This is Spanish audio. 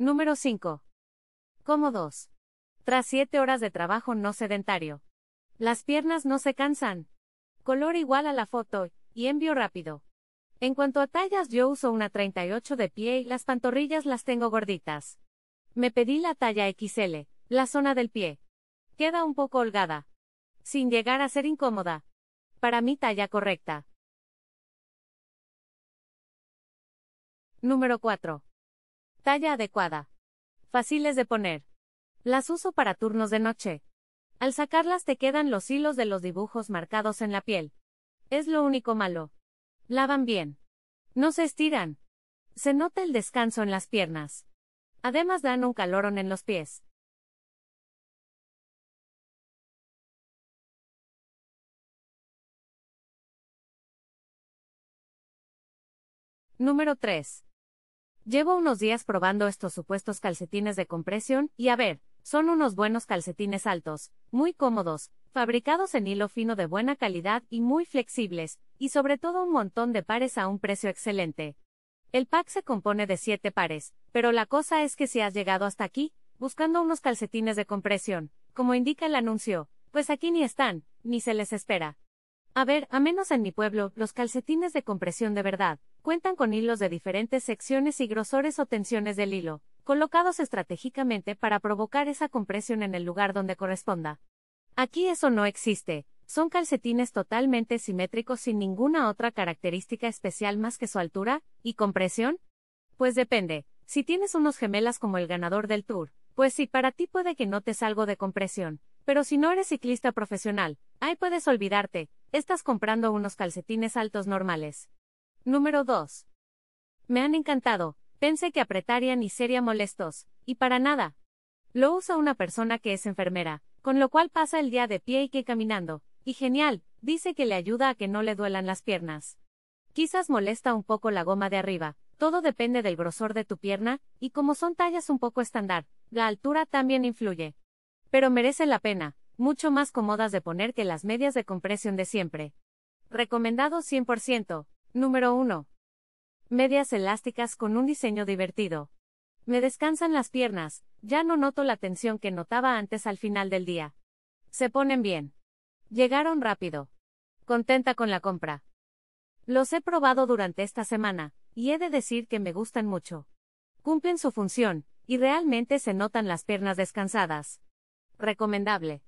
Número 5. Cómodos. Tras 7 horas de trabajo no sedentario. Las piernas no se cansan. Color igual a la foto, y envío rápido. En cuanto a tallas, yo uso una 38 de pie y las pantorrillas las tengo gorditas. Me pedí la talla XL, la zona del pie. Queda un poco holgada. Sin llegar a ser incómoda. Para mí, talla correcta. Número 4. Talla adecuada. Fáciles de poner. Las uso para turnos de noche. Al sacarlas te quedan los hilos de los dibujos marcados en la piel. Es lo único malo. Lavan bien. No se estiran. Se nota el descanso en las piernas. Además dan un calorón en los pies. Número 3. Llevo unos días probando estos supuestos calcetines de compresión y a ver, son unos buenos calcetines altos, muy cómodos, fabricados en hilo fino de buena calidad y muy flexibles, y sobre todo un montón de pares a un precio excelente. El pack se compone de siete pares, pero la cosa es que si has llegado hasta aquí, buscando unos calcetines de compresión, como indica el anuncio, pues aquí ni están, ni se les espera. A ver, a menos en mi pueblo, los calcetines de compresión de verdad, cuentan con hilos de diferentes secciones y grosores o tensiones del hilo, colocados estratégicamente para provocar esa compresión en el lugar donde corresponda. Aquí eso no existe, son calcetines totalmente simétricos sin ninguna otra característica especial más que su altura y compresión. Pues depende, si tienes unos gemelas como el ganador del tour, pues sí, para ti puede que notes algo de compresión, pero si no eres ciclista profesional, ahí puedes olvidarte, estás comprando unos calcetines altos normales. Número 2. Me han encantado, pensé que apretarían y serían molestos, y para nada. Lo usa una persona que es enfermera, con lo cual pasa el día de pie y que caminando, y genial, dice que le ayuda a que no le duelan las piernas. Quizás molesta un poco la goma de arriba, todo depende del grosor de tu pierna, y como son tallas un poco estándar, la altura también influye. Pero merece la pena, mucho más cómodas de poner que las medias de compresión de siempre. Recomendado 100%. Número 1. Medias elásticas con un diseño divertido. Me descansan las piernas, ya no noto la tensión que notaba antes al final del día. Se ponen bien. Llegaron rápido. Contenta con la compra. Los he probado durante esta semana, y he de decir que me gustan mucho. Cumplen su función, y realmente se notan las piernas descansadas. Recomendable.